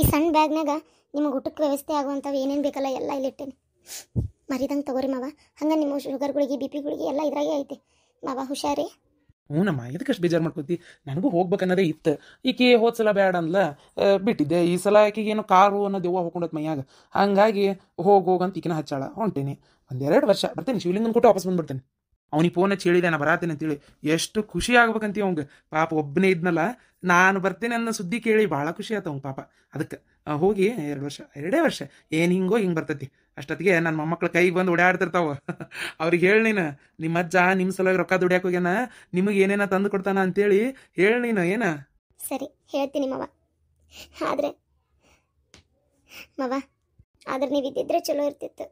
ಈ ಸಣ್ಣ ಬ್ಯಾಗ್ನಾಗ ನಿಮಗೆ ಊಟಕ್ಕೆ ವ್ಯವಸ್ಥೆ ಆಗುವಂಥವು ಏನೇನು ಬೇಕಲ್ಲ ಎಲ್ಲ ಇಲ್ಲಿ ಇಟ್ಟೇನೆ ಮರಿದಂಗೆ ತಗೋರಿ ಮಾವ ಹಂಗೆ ನಿಮ್ಮ ಶುಗರ್ ಬಿ ಪಿಗಳಿಗೆ ಎಲ್ಲ ಇದ್ರಾಗೆ ಐತಿ ಮಾವ ಹುಷಾರಿ ಇದಕ್ಕೆ ಅಷ್ಟು ಬೇಜಾರು ಮಾಡ್ಕೊತಿ ನನಗೂ ಹೋಗ್ಬೇಕನ್ನೋದೇ ಇತ್ತು ಈಕೆ ಹೋದ ಸಲ ಬೇಡ ಅಂದ್ಲ ಬಿಟ್ಟಿದ್ದೆ ಈ ಸಲ ಆಕೆಗೆ ಏನೋ ಕಾರು ಅನ್ನೋ ದೆವ್ವ ಹೋಗ್ಕೊಂಡತ್ ಮೈಯಾಗ ಹಂಗಾಗಿ ಹೋಗಿ ಹೋಗಂತ ಈಕಿನ ಹಚ್ಚಾಳ ಹೊಂಟೇನಿ ಒಂದೆರಡು ವರ್ಷ ಬರ್ತೀನಿ ಶಿವಲಿಂಗನ ಕೊಟ್ಟು ವಾಪಸ್ ಬಂದ್ಬಿಡ್ತೇನೆ ಅವನಿಗೆ ಫೋನ್ ಹಚ್ಚಿ ಹೇಳಿದೆ ನಾ ಅಂತೇಳಿ ಎಷ್ಟು ಖುಷಿ ಆಗ್ಬೇಕಂತೀವಿ ಅವಂಗೆ ಪಾಪ ಒಬ್ಬನೇ ಇದ್ನಲ್ಲ ನಾನು ಬರ್ತೇನೆ ಅನ್ನೋ ಸುದ್ದಿ ಕೇಳಿ ಭಾಳ ಖುಷಿ ಆಯ್ತು ಅವಂಗೆ ಪಾಪ ಅದಕ್ಕೆ ಹೋಗಿ ಎರಡು ವರ್ಷ ಎರಡೇ ವರ್ಷ ಏನು ಹಿಂಗೋ ಹಿಂಗೆ ಬರ್ತೈತಿ ಅಷ್ಟೊತ್ತಿಗೆ ನನ್ನ ಮೊಮ್ಮಕ್ಳು ಕೈಗೆ ಬಂದು ಓಡಾಡ್ತಿರ್ತಾವ ಅವ್ರಿಗೆ ಹೇಳಿ ನೀನು ನಿಮ್ಮ ಅಜ್ಜ ನಿಮ್ಮ ಸಲುವಾಗಿ ರೊಕ್ಕ ದುಡಿಯಕ್ಕೆ ಹೋಗ್ಯಾನ ನಿಮಗೆ ಏನೇನ ತಂದು ಕೊಡ್ತಾನ ಅಂತೇಳಿ ಹೇಳಿ ನೀನು ಏನ ಸರಿ ಹೇಳ್ತೀನಿ ಮವ ಆದ್ರೆ ಮವ ಆದ್ರೆ ನೀವು ಇದ್ದಿದ್ರೆ ಚಲೋ ಇರ್ತಿತ್ತು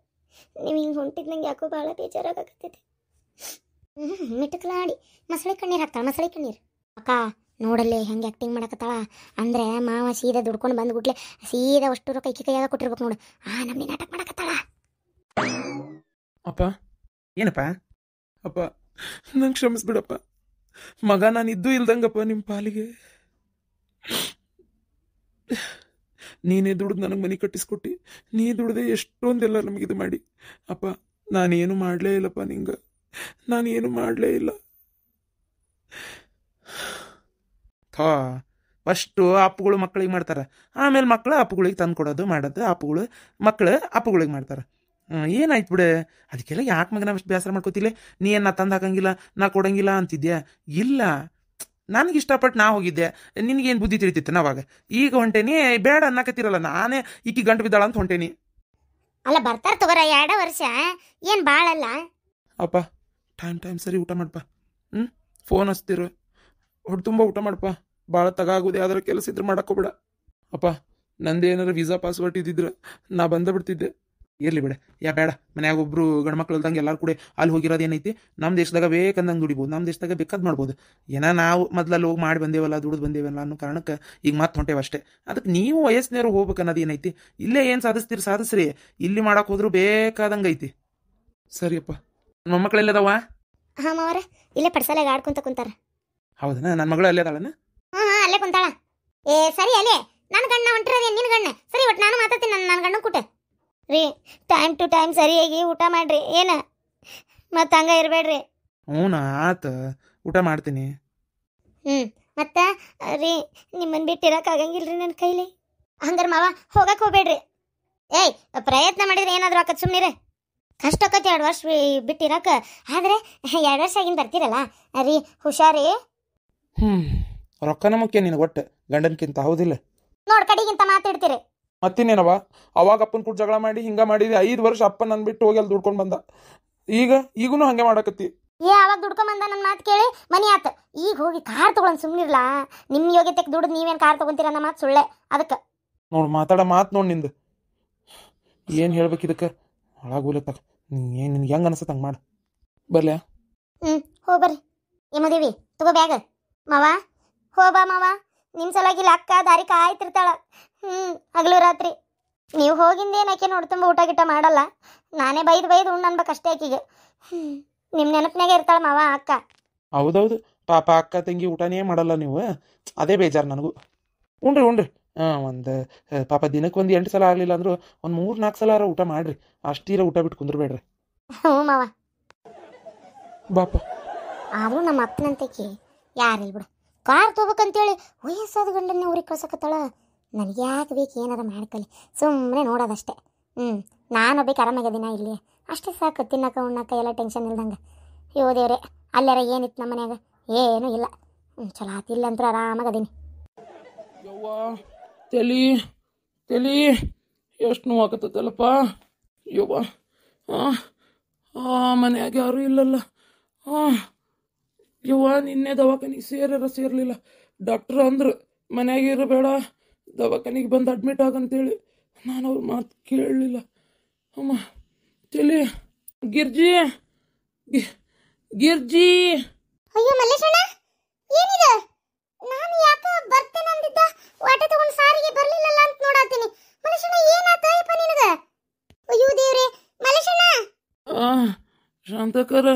ನೀವು ಹಿಂಗೆ ಹೊಂಟಿದ್ ನಂಗೆ ಯಾಕೋ ಭಾಳ ಬೇಜಾರಾಗತ್ತೈತಿ ಹ್ಞೂ ಮಿಟುಕಲಾಡಿ ಮಸಳಿ ಕಣ್ಣೀರು ಹಾಕ್ತಾಳೆ ಮಸಳೆ ಕಣ್ಣೀರು ಅಕ್ಕ ನೋಡಲ್ಲೇ ಹೆಂಗೆ ಆ್ಯಕ್ಟಿಂಗ್ ಮಾಡಕತ್ತಾಳ ಅಂದರೆ ಮಾವ ಸೀದಾ ದುಡ್ಕೊಂಡು ಬಂದ್ಬಿಟ್ಲೆ ಸೀದಾ ಅಷ್ಟು ರೊಕ್ಕ ಇಕ್ಕಿ ಕೈಯಾಗ ಕೊಟ್ಟಿರ್ಬೇಕು ನೋಡು ಆ ನಮ್ಮನೆ ನಾಟಕ ಮಾಡಕತ್ತಾಳ ಅಪ್ಪ ಏನಪ್ಪ ಅಪ್ಪ ನಂಗೆ ಕ್ಷಮಿಸ್ಬಿಡಪ್ಪ ಮಗ ನಾನು ಇದ್ದು ಇಲ್ದಂಗಪ್ಪ ನಿಮ್ಮ ಪಾಲಿಗೆ ನೀನೇ ದುಡ್ದು ನನಗೆ ಮನೆ ಕಟ್ಟಿಸ್ಕೊಟ್ಟಿ ನೀ ದುಡ್ದೆ ಎಷ್ಟೊಂದೆಲ್ಲ ನಮಗಿದು ಮಾಡಿ ಅಪ್ಪ ನಾನೇನು ಮಾಡಲೇ ಇಲ್ಲಪ್ಪ ನಿಂಗೆ ನಾನು ಏನು ಮಾಡಲೇ ಇಲ್ಲ ಥಾ ಫಸ್ಟು ಅಪ್ಪುಗಳು ಮಕ್ಕಳಿಗೆ ಮಾಡ್ತಾರೆ ಆಮೇಲೆ ಮಕ್ಕಳು ಅಪ್ಪುಗಳಿಗೆ ತಂದು ಕೊಡೋದು ಮಾಡೋದು ಅಪ್ಪುಗಳು ಮಕ್ಕಳು ಅಪ್ಪುಗಳಿಗೆ ಮಾಡ್ತಾರೆ ಏನಾಯ್ತು ಬಿಡೆ ಅದಕ್ಕೆಲ್ಲ ಯಾಕೆ ಮಗನ ಅಷ್ಟು ಬೇಸರ ಮಾಡ್ಕೋತಿಲ್ಲ ನೀ ಏನು ನಾ ತಂದು ಹಾಕಂಗಿಲ್ಲ ನಾ ಕೊಡಂಗಿಲ್ಲ ಅಂತಿದ್ಯಾ ಇಲ್ಲ ನನಗೆ ಇಷ್ಟಪಟ್ಟು ನಾ ಹೋಗಿದ್ದೆ ನಿನಗೇನು ಬುದ್ಧಿ ತಿಳಿತಿತ್ತು ನಾವಾಗ ಈಗ ಹೊಂಟೇನಿ ಬೇಡ ಅನ್ನಕತ್ತಿರಲ್ಲ ನಾನೇ ಈಕಿ ಗಂಟು ಬಿದ್ದಾಳ ಅಂತ ಹೊಂಟೇನಿ ಅಲ್ಲ ಬರ್ತಾರ ತಗೋರ ಎರಡ ವರ್ಷ ಏನು ಬಾಳಲ್ಲ ಅಪ್ಪ ಟೈಮ್ ಟೈಮ್ ಸರಿ ಊಟ ಮಾಡಪ್ಪ ಹ್ಞೂ ಫೋನ್ ಹಚ್ತಿರು ಹೊಟ್ಟು ತುಂಬ ಊಟ ಮಾಡಪ್ಪ ಭಾಳ ತಗ ಆಗೋದು ಕೆಲಸ ಇದ್ರೆ ಮಾಡಕ್ಕೋಬೇಡ ಅಪ್ಪ ನಂದು ಏನಾರ ವೀಸಾ ಪಾಸ್ವರ್ಡ್ ಇದ್ದಿದ್ರೆ ನಾ ಬಂದ ಬಿಡ್ತಿದ್ದೆ ಇರಲಿ ಬಿಡ ಯಾ ಬೇಡ ಮನ್ಯಾಗ ಒಬ್ರು ಗಂಡ್ಮಕ್ಳು ಇಲ್ದಂಗೆ ಎಲ್ಲರೂ ಕೂಡ ಅಲ್ಲಿ ಹೋಗಿರೋದು ಏನೈತಿ ನಮ್ಮ ದೇಶದಾಗ ಬೇಕಂದಂಗೆ ದುಡಿಬೋದು ನಮ್ಮ ದೇಶದಾಗ ಬೇಕಾದ್ ಮಾಡ್ಬೋದು ಏನೋ ನಾವು ಮೊದ್ಲಲ್ಲಿ ಹೋಗಿ ಮಾಡಿ ಬಂದೇವಲ್ಲ ದುಡಿದು ಬಂದೇವಲ್ಲ ಅನ್ನೋ ಕಾರಣಕ್ಕೆ ಈಗ ಮತ್ತೆ ಹೊಂಟೇವೆ ಅಷ್ಟೇ ಅದಕ್ಕೆ ನೀವು ವಯಸ್ಸಿನವ್ರು ಹೋಗ್ಬೇಕು ಅನ್ನೋದು ಏನೈತಿ ಇಲ್ಲೇ ಏನು ಸಾಧಿಸ್ತೀರಿ ಸಾಧಿಸ್ರಿ ಇಲ್ಲಿ ಮಾಡೋಕೆ ಹೋದ್ರೂ ಬೇಕಾದಂಗೆ ಐತಿ ಸರಿಯಪ್ಪ ಮೊಮ್ಮಕ್ಕಳೆಲ್ಲದವಾ ಹಾಂ ಅವರ ಇಲ್ಲೇ ಪಡ್ಸಲೆಗೆ ಆಡ್ಕೊಂತ ಕುಂತಾರ ಹೌದಾ ನನ್ನ ಮಗಳು ಅಲ್ಲೇ ಅದಾಳನ ಹಾ ಹಾಂ ಅಲ್ಲೇ ಕುಂತಾಳ ಏ ಸರಿ ಅಲ್ಲಿ ನನ್ನ ಗಣ್ಣ ಹೊಂಟಿರೋದೇ ನಿನ್ನ ಗಣ್ಣ ಸರಿ ಒಟ್ಟು ನಾನು ಮಾತಾಡ್ತೀನಿ ನನ್ನ ನನ್ನ ಗಣ್ಣ ಕೂಟ ರೀ ಟೈಮ್ ಟು ಟೈಮ್ ಸರಿಯಾಗಿ ಊಟ ಮಾಡ್ರಿ ಏನ ಮತ್ತೆ ಹಂಗ ಇರಬೇಡ್ರಿ ಹ್ಞೂ ಆತ ಊಟ ಮಾಡ್ತೀನಿ ಹ್ಞೂ ಮತ್ತೆ ರೀ ನಿಮ್ಮನ್ನು ಬಿಟ್ಟಿರೋಕ್ಕಾಗಂಗಿಲ್ಲ ರೀ ನನ್ನ ಕೈಲಿ ಹಂಗಾರೆ ಮಾವ ಹೋಗಕ್ಕೆ ಹೋಗ್ಬೇಡ್ರಿ ಏಯ್ ಪ್ರಯತ್ನ ಮಾಡಿದ್ರೆ ಏನಾದರೂ ಹಾಕತ್ ಸುಮ್ಮನೆ ಕಷ್ಟ ಆಕತಿ ಎರಡು ವರ್ಷ ಬಿಟ್ಟಿರಕ ಆದ್ರೆ ಎರಡು ವರ್ಷ ಆಗಿನ ಬರ್ತೀರಲ್ಲ ಅರಿ ಹುಷಾರಿ ಹ್ಮ್ ರೊಕ್ಕನ ಮುಖ್ಯ ನಿನ್ ಒಟ್ಟು ಗಂಡನ್ಕಿಂತ ಹೌದಿಲ್ಲ ನೋಡ್ ಕಡೆಗಿಂತ ಮಾತಾಡ್ತೀರಿ ಮತ್ತಿನ್ನೇನವ ಅವಾಗ ಅಪ್ಪನ ಕೂಡ ಜಗಳ ಮಾಡಿ ಹಿಂಗ ಮಾಡಿದೆ ಐದು ವರ್ಷ ಅಪ್ಪ ನನ್ ಬಿಟ್ಟು ಹೋಗಿ ಅಲ್ಲಿ ದುಡ್ಕೊಂಡ್ ಬಂದ ಈಗ ಈಗೂನು ಹಂಗೆ ಮಾಡಕತ್ತಿ ಏ ಅವಾಗ ದುಡ್ಕೊಂಡ್ ಬಂದ ನನ್ನ ಮಾತು ಕೇಳಿ ಮನಿ ಆತ ಈಗ ಹೋಗಿ ಕಾರ್ ತಗೊಳನ್ ಸುಮ್ನಿರ್ಲಾ ನಿಮ್ ಯೋಗ್ಯತೆಗೆ ದುಡ್ದು ನೀವೇನ್ ಕಾರ್ ತಗೊಂತೀರ ಅನ್ನ ಮಾತು ಸುಳ್ಳೆ ಅದಕ್ಕೆ ನೋಡ್ ಮಾತಾಡ ಮಾತು ನೋಡ್ ನಿಂದು ಏನು ಹೇಳ್ಬೇಕು ಇದಕ್ಕೆ ಒಳಗೂಲತ್ತಾಗ ಏನು ಹೆಂಗ ಹೆಂಗೆ ಅನಿಸುತ್ತೆ ಹಂಗೆ ಮಾಡು ಬರ್ಲ್ಯಾ ಹ್ಞೂ ಹೋ ಬರ್ರಿ ಯಮದೇವಿ ತಗೋ ಬ್ಯಾಗ ಮಾವ ಹೋಗ ಬಾ ಮಾವ ನಿಮ್ಮ ಸಲಾಗಿ ಅಕ್ಕ ದಾರಿ ಕಾಯ್ತಿರ್ತಾಳ ಹ್ಞೂ ಹಗಲು ರಾತ್ರಿ ನೀವು ಹೋಗಿಂದೇನು ಆಕೆ ನೋಡ್ತುಂಬ ಊಟ ಗಿಟ ಮಾಡಲ್ಲ ನಾನೇ ಬೈದು ಬೈದು ಉಣ್ಣು ಅಷ್ಟೇ ಆಕೆಗೆ ಹ್ಞೂ ನಿಮ್ಮ ನೆನಪಿನಾಗೆ ಇರ್ತಾಳ ಮಾವ ಅಕ್ಕ ಹೌದೌದು ಪಾಪ ಅಕ್ಕ ತಂಗಿ ಊಟನೇ ಮಾಡಲ್ಲ ನೀವು ಅದೇ ಬೇಜಾರು ನನಗೂ ಉಣ್ರಿ ಉಣ್ರಿ ಒಂದು ಪಾಪ ದಿನಕ್ಕೆ ಒಂದು ಎಂಟು ಸಲ ಆಗಲಿಲ್ಲ ಅಂದರೂ ಒಂದು ಮೂರು ನಾಲ್ಕು ಸಲ ಊಟ ಮಾಡಿರಿ ಅಷ್ಟಿರ ಊಟ ಬಿಟ್ಟು ಕುಂದ್ರಬೇಡ್ರಿ ಹ್ಞೂ ಮಾವ ಬಾಪ ಆದರೂ ನಮ್ಮ ಅಪ್ಪನಂತಕಿ ಯಾರಿಲ್ಲ ಬಿಡು ಕಾರ್ ಹೇಳಿ ವಯಸ್ಸಾದ ಗಂಡನ್ನ ಊರಿಗೆ ಕಳ್ಸಕತ್ತಾಳ ನನಗೆ ಯಾಕೆ ಬೇಕು ಏನಾರ ಮಾಡ್ಕೊಳ್ಳಿ ಸುಮ್ಮನೆ ನೋಡೋದಷ್ಟೇ ಹ್ಞೂ ನಾನು ಬೇಕು ಆರಾಮಾಗಿದ್ದೀನ ಇಲ್ಲಿ ಅಷ್ಟೇ ಸಾಕು ತಿನ್ನಕ ಉಣ್ಣಕ ಎಲ್ಲ ಟೆನ್ಷನ್ ಇಲ್ದಂಗೆ ಅಯ್ಯೋ ದೇವ್ರೆ ಅಲ್ಲಾರ ಏನಿತ್ತು ನಮ್ಮ ಮನ್ಯಾಗ ಏನೂ ಇಲ್ಲ ಹ್ಞೂ ಚಲೋ ಆತಿಲ್ಲ ಅಂತ ಆರಾಮಾಗದೀನಿ ತಲೆ ತಲೆ ಎಷ್ಟು ನೋವು ಆಗತ್ತಲ್ಲಪ್ಪ ಯವ್ವ ಹಾಂ ಹಾಂ ಮನೆಯಾಗ ಯಾರೂ ಇಲ್ಲಲ್ಲ ಹಾಂ ಯವ್ವ ನಿನ್ನೆ ದವಾಖಾನಿಗೆ ಸೇರ್ಯಾರ ಸೇರಲಿಲ್ಲ ಡಾಕ್ಟ್ರ್ ಅಂದ್ರು ಮನೆಯಾಗ ಇರಬೇಡ ದವಾಖಾನಿಗೆ ಬಂದು ಅಡ್ಮಿಟ್ ಆಗಂತೇಳಿ ನಾನು ಅವ್ರ ಮಾತು ಕೇಳಲಿಲ್ಲ ಅಮ್ಮ ತಲೆ ಗಿರ್ಜಿ ಗಿರ್ಜಿ ಅಯ್ಯೋ ಮಲ್ಲೇಶಣ್ಣ ಏನಿದೆ ನಾನು ವಾಟ ತಗೊಂಡು ಸಾರಿಗೆ ಬರ್ಲಿಲ್ಲಲ್ಲ ಅಂತ ನೋಡಾತೀನಿ ಮಲಶಣ್ಣ ಏನಾತ ಅಯ್ಯಪ್ಪ ನಿನಗ ಅಯ್ಯೋ ದೇವ್ರೆ ಆ ಶಾಂತಕರ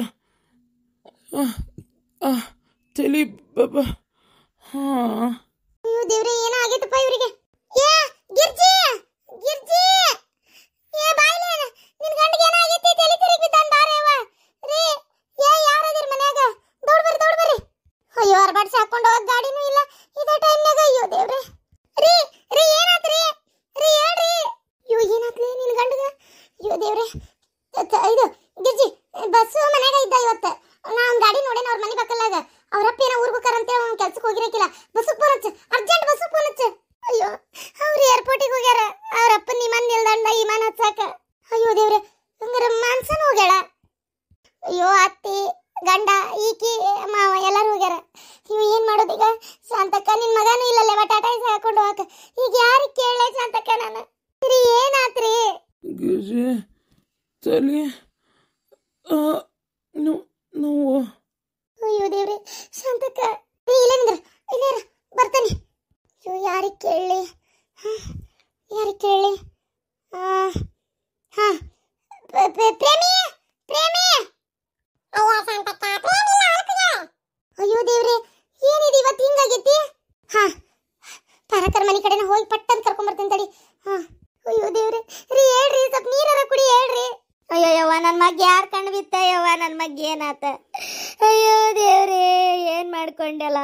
ತಲಿ ಬಾಬಾ ಹಾ скажи, ತಲೆ ನೋವು ಅಯ್ಯೋ ದೇವ್ರಿ ಶಾಂತಕ್ಕ ನೀ ಇಲ್ಲೇ ನಿಂದ್ರ ಇಲ್ಲೇ ಬರ್ತಾನೆ ಅಯ್ಯೋ ಯಾರಿಗೆ ಕೇಳಲಿ premi. Premi. ಹಾ ಪ್ರೇಮಿ ಪ್ರೇಮಿ ಅಯ್ಯೋ Premi ಪ್ರೇಮಿ ನಾಲ್ಕು ಆಗ ಯಾರು ಕಣ್ಣು ಯವ್ವ ನನ್ನ ಮಗ್ಗೆ ಏನಾತ ಅಯ್ಯೋ ದೇವ್ರೇ ಏನು ಮಾಡ್ಕೊಂಡಲ್ಲ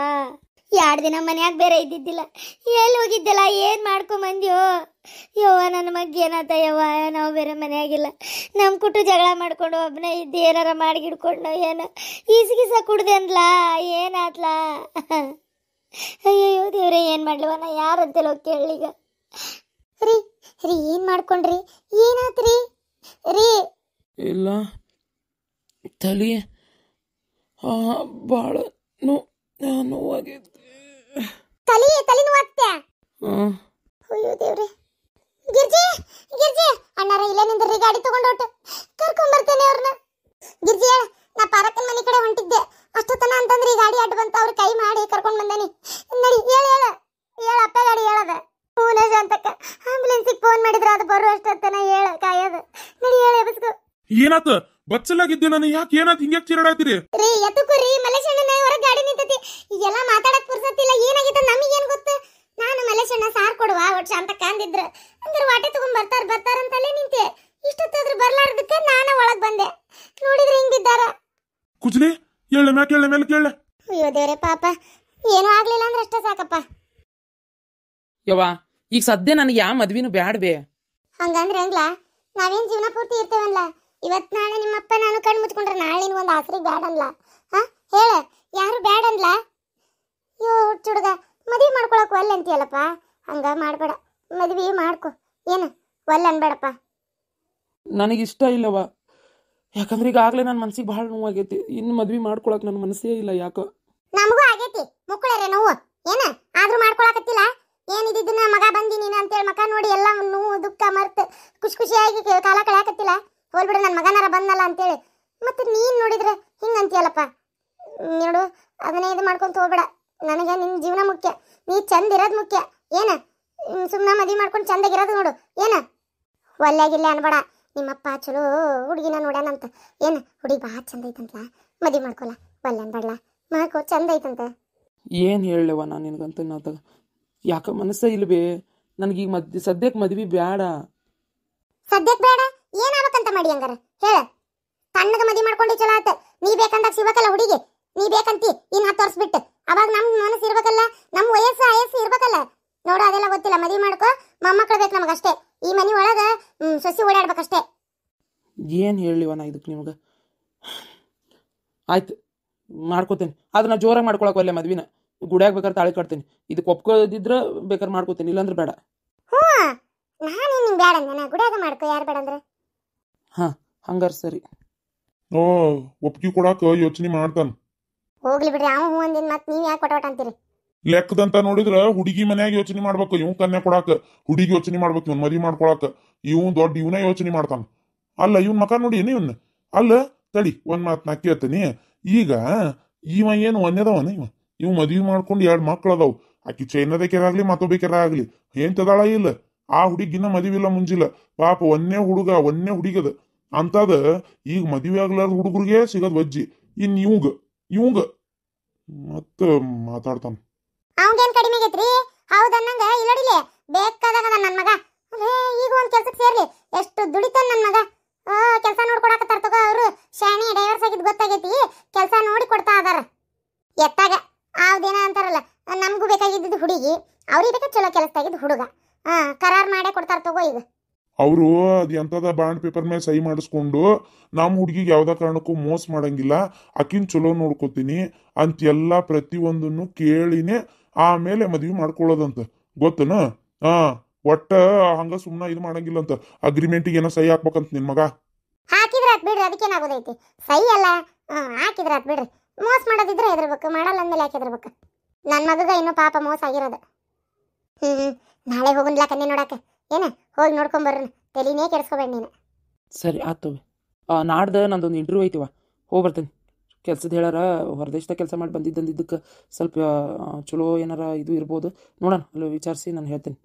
ಎರಡು ದಿನ ಮನ್ಯಾಗ ಬೇರೆ ಇದ್ದಿದ್ದಿಲ್ಲ ಎಲ್ಲಿ ಹೋಗಿದ್ದಿಲ್ಲ ಏನು ಮಾಡ್ಕೊಂಬಂದ್ಯೋ ಯವ್ವ ನನ್ನ ಮಗ್ಗೆ ಏನಾತ ಯವ್ವ ನಾವು ಬೇರೆ ಮನೆಯಾಗಿಲ್ಲ ನಮ್ಮ ಕುಟು ಜಗಳ ಮಾಡ್ಕೊಂಡು ಒಬ್ಬನೇ ಇದ್ದು ಏನಾರ ಮಾಡಿಗಿಡ್ಕೊಂಡು ಏನು ಕುಡ್ದೆ ಅಂದ್ಲ ಏನಾತ್ಲ ಅಯ್ಯಯ್ಯೋ ದೇವ್ರೆ ಏನು ಮಾಡ್ಲವ ನಾ ಯಾರಂತೆಲ್ಲ ಕೇಳೀಗ ರೀ ರೀ ಏನು ಮಾಡ್ಕೊಂಡ್ರಿ ಏನಾತ್ರಿ ರೀ ಇಲ್ಲ ತಲೆ ಭಾಳ ನೋವಾಗೈತೆ ತಲೆ ತಲೆ ನೋವಾಗ್ತೆ ಅಯ್ಯೋ ದೇವ್ರಿ ಗಿರ್ಜಿ ಗಿರ್ಜಿ ಅಣ್ಣಾರ ಇಲ್ಲೇ ನಿಂದ್ರಿ ಗಾಡಿ ತಗೊಂಡು ಹೊಟ್ಟು ಕರ್ಕೊಂಡ್ ಬರ್ತೇನೆ ಅವ್ರನ್ನ ಗಿರ್ಜಿ ನಾ ಪಾರಕ್ಕನ ಮನೆ ಕಡೆ ಹೊಂಟಿದ್ದೆ ಅಷ್ಟೊತ್ತನ ಅಂತಂದ್ರೆ ಈ ಗಾಡಿ ಅಡ್ಡ ಬಂತ ಅವ್ರ ಕೈ ಮಾಡಿ ಕರ್ಕೊಂಡು ಬಂದೆನಿ ನಡಿ ಹೇಳ ಹೇಳ ಹೇಳ ಅಪ್ಪ ಗಾಡಿ ಹೇಳದ ಪೂನಜ್ ಅಂತಕ್ಕ ಆಂಬುಲೆನ್ಸಿಗೆ ಫೋನ್ ಮಾಡಿದ್ರೆ ಅದು ಬರೋ ಅಷ್ಟೊತ್ತನ ಹೇಳ ಕಾಯದ ನಡಿ ಹೇಳ ಬಿಸ್ಕು ಏನಾತ ಬಚ್ಚಲಾಗಿದ್ದೆ ನಾನು ಯಾಕೆ ಏನಾತ ಹಿಂಗ್ಯಾಕ್ ಚೀರಾಡಾತೀರಿ ರೀ ಎತ್ತಕ್ಕೂ ರೀ ಮಲೇಶಣ್ಣನ ಹೊರಗೆ ಗಾಡಿ ನಿಂತತಿ ಈಗೆಲ್ಲ ಮಾತಾಡಕ್ ಪುರ್ಸತ್ತಿಲ್ಲ ಏನಾಗಿತ್ತ ನಮಗೇನ್ ಗೊತ್ತು ನಾನು ಮಲೇಶಣ್ಣ ಸಾರ್ ಕೊಡುವ ಒಟ್ಟು ಶಾಂತ ಕಾಂದಿದ್ರು ಅಂದ್ರೆ ವಾಟೆ ತಗೊಂಡ್ ಬರ್ತಾರ ಬರ್ತಾರ ಅಂತಲೇ ನಿಂತೆ ಇಷ್ಟೊತ್ತಾದ್ರೂ ಬರ್ಲಾರ್ದಕ್ಕೆ ನಾನು ಒಳಗೆ ಬಂದೆ ನೋಡಿದ್ರೆ ಹಿಂಗ್ ಬಿದ್ದಾರ ಕುಜ್ಲಿ ಎಳ್ಳೆ ಮ್ಯಾಕ್ ಎಳ್ಳೆ ಮೇಲೆ ಕೇಳ ಅಯ್ಯೋ ದೇವ್ರೆ ಪಾಪ ಏನೂ ಆಗಲಿಲ್ಲ ಅಂದ್ರೆ ಅಷ್ಟೇ ಸಾಕಪ್ಪ ಯವ್ವ ಈಗ ಸದ್ಯ ನನಗೆ ಯಾವ ಮದ್ವಿನೂ ಬ್ಯಾಡ್ಬೇ ಹಂಗಂದ್ರೆ ಹಂಗ್ಲಾ ನಾವೇನ್ ಜೀವನ ಪೂರ್ತಿ ಇರ್ತೇವಲ್ಲ ಇವತ್ತು ನಾಳೆ ನಿಮ್ಮಪ್ಪ ನಾನು ಕಣ್ಣು ಮುಚ್ಕೊಂಡ್ರೆ ನೀನು ಒಂದು ಆಸರಿಗೆ ಬ್ಯಾಡ ಅನ್ಲ ಹಾ ಹೇಳ ಯಾರು ಬ್ಯಾಡ ಅನ್ಲ ಯೋ ಹುಚ್ಚುಡ್ಗ ಮದುವೆ ಮಾಡ್ಕೊಳಕ್ ಒಲ್ಲೆ ಅಂತೀಯಲ್ಲಪ್ಪ ಹಂಗ ಮಾಡಬೇಡ ಮದುವೆ ಮಾಡ್ಕೊ ಏನು ಒಲ್ಲೆ ಅನ್ಬೇಡಪ್ಪ ನನಗಿಷ್ಟ ಇಲ್ಲವ ಯಾಕಂದ್ರೆ ಈಗಾಗಲೇ ನನ್ನ ಮನ್ಸಿಗೆ ಭಾಳ ನೋವಾಗೈತಿ ಇನ್ನು ಮದ್ವೆ ಮಾಡ್ಕೊಳಕ್ ನನ್ನ ಮನಸ್ಸೇ ಇಲ್ಲ ಯಾಕೋ ನಮಗೂ ಆಗೈತಿ ಮುಕ್ಕಳರೆ ನೋವು ಏನ ಆದ್ರೂ ಮಾಡ್ಕೊಳಕತ್ತಿಲ್ಲ ಏನಿದ್ದಿದ್ದನ್ನ ಮಗ ಬಂದಿ ನೀನು ಅಂತೇಳಿ ಮಕ ನೋಡಿ ಎಲ್ಲ ನೋವು ದುಃಖ ಮರ್ತು ಖುಷಿ ಖುಷಿಯಾಗಿ ಕಾಲ ಕಳೆಯಕತ್ತಿಲ್ಲ ಹೋಲ್ಬಿಡು ನನ್ನ ಮಗನಾರ ಬಂದಲ್ಲ ಅಂತೇಳಿ ಮತ್ತೆ ನೀನು ನೋಡಿದ್ರೆ ಹಿಂಗೆ ಅಂತೀಯಲ್ಲಪ್ಪ ನೋಡು ಅದನ್ನೇ ಇದು ಮಾಡ್ಕೊಂತ ಹೋಗ್ಬೇಡ ನನಗೆ ನಿನ್ನ ಜೀವನ ಮುಖ್ಯ ನೀ ಚಂದ ಇರೋದು ಮುಖ್ಯ ಏನ ಸುಮ್ಮನೆ ಮದಿ ಮಾಡ್ಕೊಂಡು ಚಂದಾಗಿರೋದು ನೋಡು ಏನ ಒಲ್ಲಾಗಿಲ್ಲ ಅನ್ಬೇಡ ನಿಮ್ಮಪ್ಪ ಚಲೋ ಹುಡುಗಿನ ನೋಡ್ಯಾನಂತ ಏನ ಹುಡುಗಿ ಭಾಳ ಚಂದ ಐತಂತ ಮದುವೆ ಮಾಡ್ಕೊಲ್ಲ ಒಲ್ಲೆ ಅನ್ಬೇಡಲ್ಲ ಮಾಕೋ ಚಂದ ಐತಂತ ಏನು ಹೇಳವ ನಾನು ನಿನ್ಗಂತ ಯಾಕ ಮನಸ್ಸೇ ಇಲ್ವೇ ನನಗೀಗ ಮದ್ ಸದ್ಯಕ್ಕೆ ಮದ್ವೆ ಬೇಡ ಸದ್ಯಕ್ಕೆ ಬೇಡ ಏನಾಗ ಅಂತ ಮಾಡಿ ಹಂಗಾರ ಹೇಳ ತಣ್ಣಗ ಮದಿ ಮಾಡ್ಕೊಂಡಿ ಚಲೋ ಆತ ನೀ ಬೇಕಂದಾಗ ಸಿಗ್ಬೇಕಲ್ಲ ಹುಡುಗಿ ನೀ ಬೇಕಂತಿ ಇನ್ ಹತ್ತು ವರ್ಷ ಬಿಟ್ಟು ಅವಾಗ ನಮ್ ಮನಸ್ಸು ಇರ್ಬೇಕಲ್ಲ ನಮ್ ವಯಸ್ಸು ಆಯಸ್ಸು ಇರ್ಬೇಕಲ್ಲ ನೋಡು ಅದೆಲ್ಲ ಗೊತ್ತಿಲ್ಲ ಮದಿ ಮಾಡ್ಕೋ ಮೊಮ್ಮಕ್ಕಳು ಬೇಕು ಅಷ್ಟೇ ಈ ಮನಿ ಒಳಗ ಸೊಸಿ ಓಡಾಡ್ಬೇಕಷ್ಟೇ ಏನ್ ಹೇಳಿವನ ಇದಕ್ಕೆ ನಿಮಗೆ ಆಯ್ತು ಮಾಡ್ಕೋತೇನೆ ಅದನ್ನ ಜೋರಾಗಿ ಮಾಡ್ಕೊಳಕ್ ಒಲ್ಲೆ ಮದ್ವಿನ ಗುಡಿಯಾಗ ಬೇಕಾದ್ರೆ ತಾಳಿ ಕಟ್ತೀನಿ ಇದಕ್ಕೆ ಒಪ್ಕೋದಿದ್ರೆ ಬೇಕಾದ್ರೆ ಮಾಡ್ಕೋತೀನಿ ಇಲ್ಲಾಂದ್ರೆ ಬೇಡ ಹ್ಞೂ ನಾನು ನಿಂಗೆ ಬೇಡ ಗುಡಿಯಾಗ ಮಾಡ್ಕೋ ಯಾರು ಬೇಡ ಅಂದ್ರೆ ಹಾ ಹಂಗಾರ ಸರಿ ಓ ಒಪ್ಪಿಗೆ ಕೊಡಾಕ ಯೋಚನೆ ಮಾಡ್ತಾನ ಲೆಕ್ಕದಂತ ನೋಡಿದ್ರ ಹುಡುಗಿ ಮನ್ಯಾಗ ಯೋಚನೆ ಮಾಡ್ಬೇಕು ಇವ್ ಕನ್ಯಾ ಕೊಡಾಕ ಹುಡುಗಿ ಯೋಚನೆ ಮಾಡ್ಬೇಕು ಇವ್ನ ಮದಿ ಮಾಡ್ಕೊಳಾಕ ಇವ್ ದೊಡ್ಡ ಇವನೇ ಯೋಚನೆ ಮಾಡ್ತಾನ ಅಲ್ಲ ಇವನ್ ಮಕ ನೋಡಿ ಇವನ್ ಅಲ್ಲ ತಡಿ ಒಂದ್ ಮಾತ್ ನಾ ಕೇಳ್ತೇನಿ ಈಗ ಇವ ಏನು ಒಂದೇದವನ ಇವ ಇವ್ ಮದ್ವಿ ಮಾಡ್ಕೊಂಡು ಎರಡ್ ಮಕ್ಳು ಅದಾವ್ ಆಕಿ ಚೈನದ ಕೆರಾಗ್ಲಿ ಮತ್ತೊಬ್ಬ ಆಗ್ಲಿ ಏನ್ ತದಾಳ ಇಲ್ಲ ಆ ಹುಡುಗಿನ ಇಲ್ಲ ಮುಂಜಿಲ್ಲ ಪಾಪ ಒನ್ನೇ ಹುಡುಗ ಒಂದೇ ಹುಡುಗದ ಅಂತದ ಈಗ ಮದುವೆ ಆಗ್ಲಾರ್ದ ಹುಡುಗರಿಗೆ ಸಿಗದ್ ವಜ್ಜಿ ಇನ್ ಇವಂಗ ಇವಂಗ ಮತ್ತ ಮಾತಾಡ್ತಾನ ಅವಂಗೇನ್ ಕಡಿಮೆ ಆಗೈತ್ರಿ ಹೌದನ್ನಂಗ ಬೇಕಾದ ಬಾಂಡ್ ಪೇಪರ್ ಮೇಲೆ ಸಹಿ ಮಾಡಿಸ್ಕೊಂಡು ನಮ್ಮ ಹುಡುಗಿಗೆ ಯಾವುದೇ ಕಾರಣಕ್ಕೂ ಮೋಸ ಮಾಡಂಗಿಲ್ಲ ಆಕಿನ ಚಲೋ ನೋಡ್ಕೋತೀನಿ ಅಂತ ಎಲ್ಲ ಪ್ರತಿಯೊಂದನ್ನು ಕೇಳಿನೇ ಆಮೇಲೆ ಮದ್ವೆ ಮಾಡ್ಕೊಳ್ಳೋದಂತ ಗೊತ್ತನ ಹಾ ಒಟ್ಟ ಹಂಗ ಸುಮ್ಮನೆ ಇದು ಮಾಡಂಗಿಲ್ಲ ಅಂತ ಅಗ್ರಿಮೆಂಟಿಗೆ ಏನೋ ಸಹಿ ಹಾಕ್ಬೇಕಂತ ನಿನ್ ಮಗ ಹಾಕಿದ್ರೆ ಹಾಕ್ ಬಿಡ್ರಿ ಏನಾಗೋದೈತಿ ಸಹಿ ಅಲ್ಲ ಹಾಕಿದ್ರೆ ಹಾಕ್ ಬಿಡ್ರಿ ಮೋಸ ಮಾಡೋದಿದ್ರೆ ಹೆದರ್ಬೇಕು ಮಾಡಲ್ಲ ಅಂದ್ಮೇಲೆ ಯಾಕೆ ಹೆದರ್ಬೇಕು ನನ್ನ ಮಗಗ ಇನ್ನೂ ಪಾಪ ಮೋಸ ಆಗಿರೋದು ಹ್ಞೂ ನಾಳೆ ಹೋಗನ್ಲಾ ಕನ್ನೆ ನೋಡಕ್ಕೆ ಏನ ಹೋಗಿ ನೋಡ್ಕೊಂಬರ್ರಿ ತಲೆನೇ ಕೆಡಿಸ್ಕೋಬೇಡ ನೀನು ಸರಿ ಆಯ್ತು ನಾಡ್ದು ನಂದೊಂದು ಇಂಟರ್ವ್ಯೂ ಐತಿವ ಹೋಗಿ ಬರ್ತೇನೆ ಕೆಲ್ಸದ ಹೇಳಾರ ಹೊರದೇಶದಾಗ ಕೆಲಸ ಮಾಡಿ ಬಂದಿದ್ದಂದಿದ್ದಕ್ಕೆ ಸ್ವಲ್ಪ ಚಲೋ ಏನಾರ ಇದು ಇರ್ಬೋದು ನೋಡೋಣ ಅಲ್ಲಿ ವಿಚಾರಿಸಿ ನಾನು ಹೇಳ್ತೀನಿ